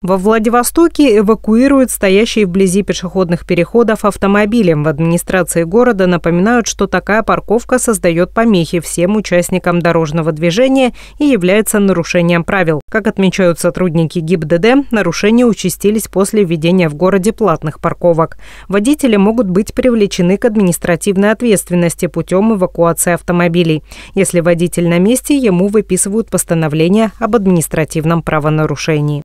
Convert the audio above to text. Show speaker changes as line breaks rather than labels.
Во Владивостоке эвакуируют стоящие вблизи пешеходных переходов автомобили. В администрации города напоминают, что такая парковка создает помехи всем участникам дорожного движения и является нарушением правил. Как отмечают сотрудники ГИБДД, нарушения участились после введения в городе платных парковок. Водители могут быть привлечены к административной ответственности путем эвакуации автомобилей. Если водитель на месте, ему выписывают постановление об административном правонарушении.